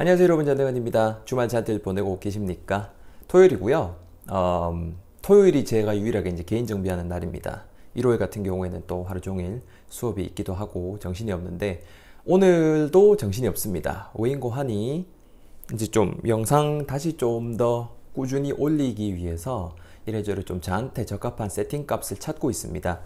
안녕하세요 여러분 전대건입니다. 주말 잔들 보내고 계십니까? 토요일이고요. 음, 토요일이 제가 유일하게 이제 개인 정비하는 날입니다. 일요일 같은 경우에는 또 하루 종일 수업이 있기도 하고 정신이 없는데 오늘도 정신이 없습니다. 오인고하니 이제 좀 영상 다시 좀 더 꾸준히 올리기 위해서 이래저래 좀 저한테 적합한 세팅 값을 찾고 있습니다.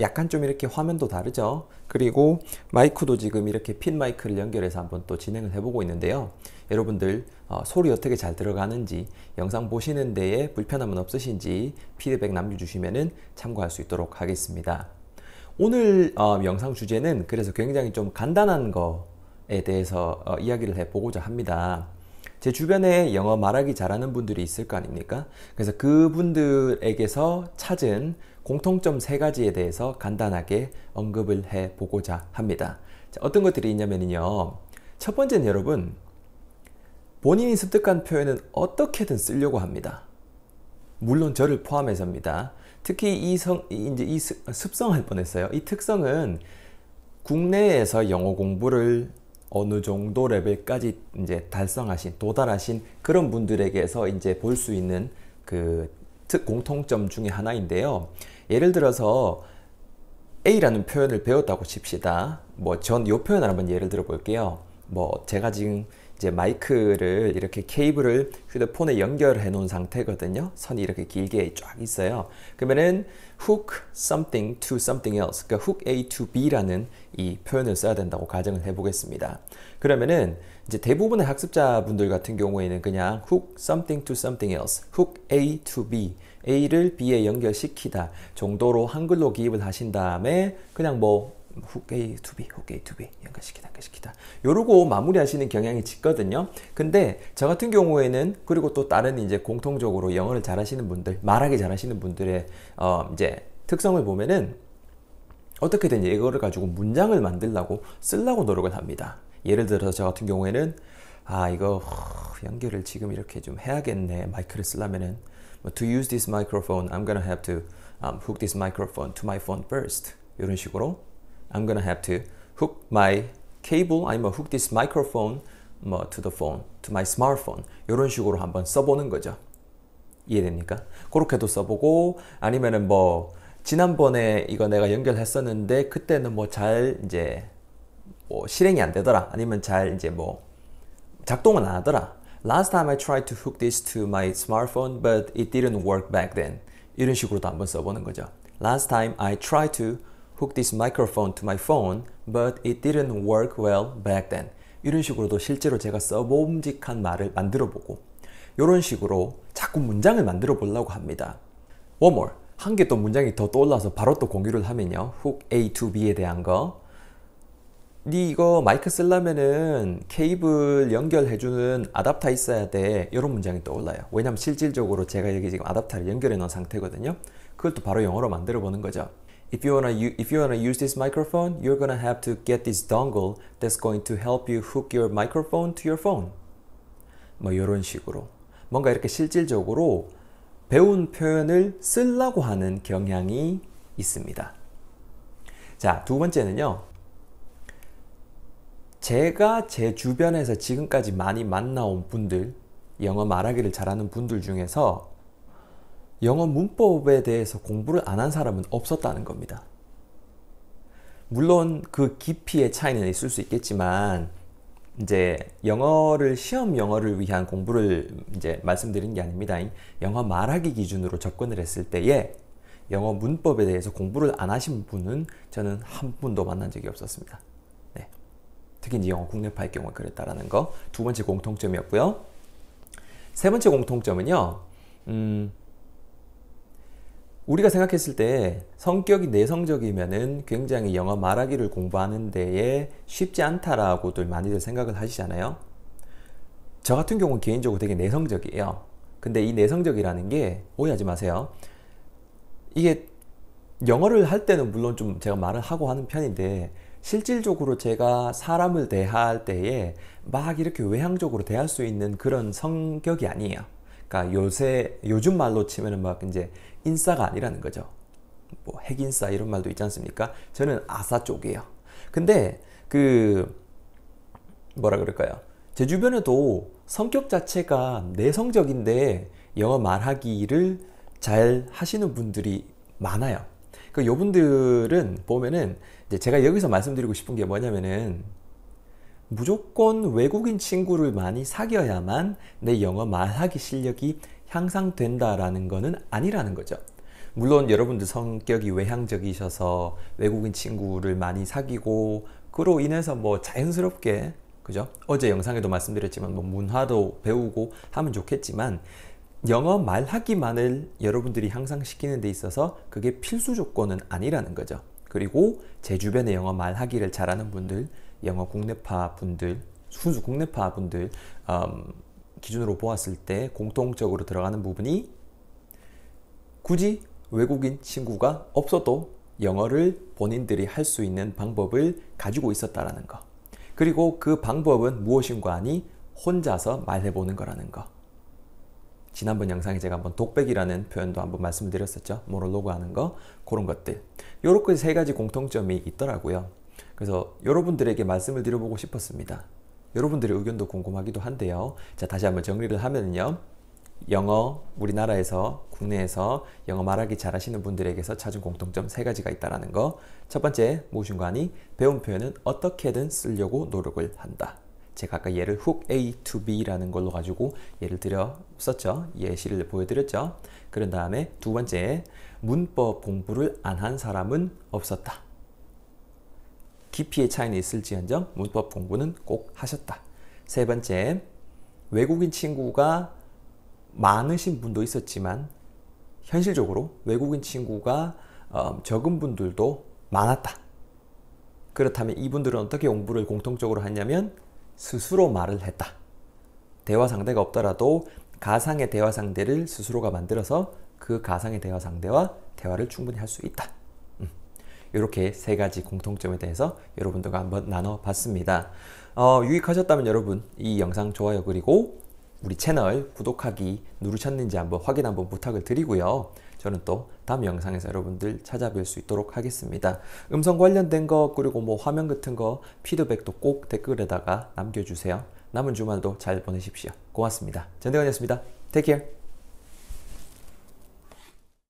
약간 좀 이렇게 화면도 다르죠. 그리고 마이크도 지금 이렇게 핀 마이크를 연결해서 한번 또 진행을 해보고 있는데요. 여러분들 어, 소리 어떻게 잘 들어가는지 영상 보시는 데에 불편함은 없으신지 피드백 남겨주시면 참고할 수 있도록 하겠습니다. 오늘 어, 영상 주제는 그래서 굉장히 좀 간단한 거에 대해서 어, 이야기를 해보고자 합니다. 제 주변에 영어 말하기 잘하는 분들이 있을 거 아닙니까? 그래서 그분들에게서 찾은 공통점 세 가지에 대해서 간단하게 언급을 해 보고자 합니다. 자, 어떤 것들이 있냐면요. 첫 번째는 여러분, 본인이 습득한 표현은 어떻게든 쓰려고 합니다. 물론 저를 포함해서입니다. 특히 이 성, 이제 이 습성할 뻔했어요. 이 특성은 국내에서 영어 공부를 어느 정도 레벨까지 이제 달성하신 도달하신 그런 분들에게서 이제 볼 수 있는 그 공통점 중의 하나인데요. 예를 들어서 A라는 표현을 배웠다고 칩시다. 뭐전요 표현을 한번 예를 들어 볼게요. 뭐 제가 지금 이제 마이크를 이렇게 케이블을 휴대폰에 연결해 놓은 상태거든요. 선이 이렇게 길게 쫙 있어요. 그러면은 hook something to something else. 그러니까 hook A to B라는 이 표현을 써야 된다고 가정을 해 보겠습니다. 그러면은 이제 대부분의 학습자분들 같은 경우에는 그냥 hook something to something else. hook A to B. A를 B에 연결시키다 정도로 한글로 기입을 하신 다음에 그냥 뭐 후게이 투비 후게이 투비 연결시키다 연결시키다 요러고 마무리하시는 경향이 짙거든요 근데 저 같은 경우에는 그리고 또 다른 이제 공통적으로 영어를 잘하시는 분들 말하기 잘하시는 분들의 어 이제 특성을 보면은 어떻게든 이거를 가지고 문장을 만들라고 쓰려고 노력을 합니다 예를 들어서 저 같은 경우에는 아 이거 연결을 지금 이렇게 좀 해야겠네 마이크를 쓰려면은 뭐, to use this microphone I'm gonna have to um, hook this microphone to my phone first 이런 식으로 I'm gonna have to hook my cable 아니면 hook this microphone 뭐 to the phone, to my smartphone 이런 식으로 한번 써보는 거죠. 이해됩니까? 그렇게도 써보고 아니면은 뭐 지난번에 이거 내가 연결했었는데 그때는 뭐 잘 이제 뭐 실행이 안 되더라 아니면 잘 이제 뭐 작동은 안 하더라. Last time I tried to hook this to my smartphone but it didn't work back then. 이런 식으로도 한번 써보는 거죠. Last time I tried to hook this microphone to my phone, but it didn't work well back then. 이런 식으로도 실제로 제가 써음직한 말을 만들어 보고 이런 식으로 자꾸 문장을 만들어 보려고 합니다. One more. 한 개 또 문장이 더 떠올라서 바로 또 공유를 하면요. hook A to B에 대한 거. 네 이거 마이크 쓰려면은 케이블 연결해주는 아답터 있어야 돼 이런 문장이 떠올라요 왜냐면 실질적으로 제가 여기 지금 아답터를 연결해 놓은 상태거든요 그걸 또 바로 영어로 만들어 보는 거죠 if you wanna if you wanna use this microphone, you're gonna have to get this dongle that's going to help you hook your microphone to your phone. 뭐 이런 식으로 뭔가 이렇게 실질적으로 배운 표현을 쓰려고 하는 경향이 있습니다. 자, 두 번째는요. 제가 제 주변에서 지금까지 많이 만나온 분들, 영어 말하기를 잘하는 분들 중에서 영어 문법에 대해서 공부를 안 한 사람은 없었다는 겁니다. 물론 그 깊이의 차이는 있을 수 있겠지만 이제 영어를 시험 영어를 위한 공부를 이제 말씀드린 게 아닙니다. 영어 말하기 기준으로 접근을 했을 때에 영어 문법에 대해서 공부를 안 하신 분은 저는 한 분도 만난 적이 없었습니다. 네. 특히 이제 영어 국내파의 경우 그랬다라는 거 두 번째 공통점이었고요. 세 번째 공통점은요. 음, 우리가 생각했을 때 성격이 내성적이면은 굉장히 영어 말하기를 공부하는 데에 쉽지 않다라고들 많이들 생각을 하시잖아요. 저 같은 경우는 개인적으로 되게 내성적이에요. 근데 이 내성적이라는 게 오해하지 마세요. 이게 영어를 할 때는 물론 좀 제가 말을 하고 하는 편인데 실질적으로 제가 사람을 대할 때에 막 이렇게 외향적으로 대할 수 있는 그런 성격이 아니에요. 그러니까 요새 요즘 말로 치면은 막 이제 인싸가 아니라는 거죠. 뭐 핵인싸 이런 말도 있지 않습니까? 저는 아사 쪽이에요. 근데 그 뭐라 그럴까요? 제 주변에도 성격 자체가 내성적인데 영어 말하기를 잘 하시는 분들이 많아요. 그 그러니까 요분들은 보면은 제가 여기서 말씀드리고 싶은 게 뭐냐면은 무조건 외국인 친구를 많이 사귀어야만 내 영어 말하기 실력이 향상된다라는 것은 아니라는 거죠. 물론 여러분들 성격이 외향적이셔서 외국인 친구를 많이 사귀고 그로 인해서 뭐 자연스럽게 그죠? 어제 영상에도 말씀드렸지만 뭐 문화도 배우고 하면 좋겠지만 영어 말하기만을 여러분들이 향상시키는 데 있어서 그게 필수 조건은 아니라는 거죠. 그리고 제 주변에 영어 말하기를 잘하는 분들 영어 국내파 분들, 순수 국내파 분들 음, 기준으로 보았을 때 공통적으로 들어가는 부분이 굳이 외국인 친구가 없어도 영어를 본인들이 할 수 있는 방법을 가지고 있었다라는 거. 그리고 그 방법은 무엇인가 하니 혼자서 말해보는 거라는 거. 지난번 영상에 제가 한번 독백이라는 표현도 한번 말씀드렸었죠. 모롤로그 하는 거, 그런 것들. 요렇게 세 가지 공통점이 있더라고요. 그래서 여러분들에게 말씀을 드려보고 싶었습니다. 여러분들의 의견도 궁금하기도 한데요. 자, 다시 한번 정리를 하면요. 영어, 우리나라에서, 국내에서 영어 말하기 잘하시는 분들에게서 찾은 공통점 세 가지가 있다는 거. 첫 번째, 모순관이 배운 표현은 어떻게든 쓰려고 노력을 한다. 제가 아까 예를 hook A to B라는 걸로 가지고 예를 들어 썼죠. 예시를 보여드렸죠. 그런 다음에 두 번째, 문법 공부를 안 한 사람은 없었다. 깊이의 차이는 있을지언정 문법 공부는 꼭 하셨다. 세 번째, 외국인 친구가 많으신 분도 있었지만 현실적으로 외국인 친구가 어, 적은 분들도 많았다. 그렇다면 이분들은 어떻게 공부를 공통적으로 하냐면 스스로 말을 했다. 대화 상대가 없더라도 가상의 대화 상대를 스스로가 만들어서 그 가상의 대화 상대와 대화를 충분히 할 수 있다. 이렇게 세 가지 공통점에 대해서 여러분들과 한번 나눠봤습니다. 어, 유익하셨다면 여러분 이 영상 좋아요 그리고 우리 채널 구독하기 누르셨는지 한번 확인 한번 부탁을 드리고요. 저는 또 다음 영상에서 여러분들 찾아뵐 수 있도록 하겠습니다. 음성 관련된 거 그리고 뭐 화면 같은 거 피드백도 꼭 댓글에다가 남겨주세요. 남은 주말도 잘 보내십시오. 고맙습니다. 전대건이었습니다. Take care.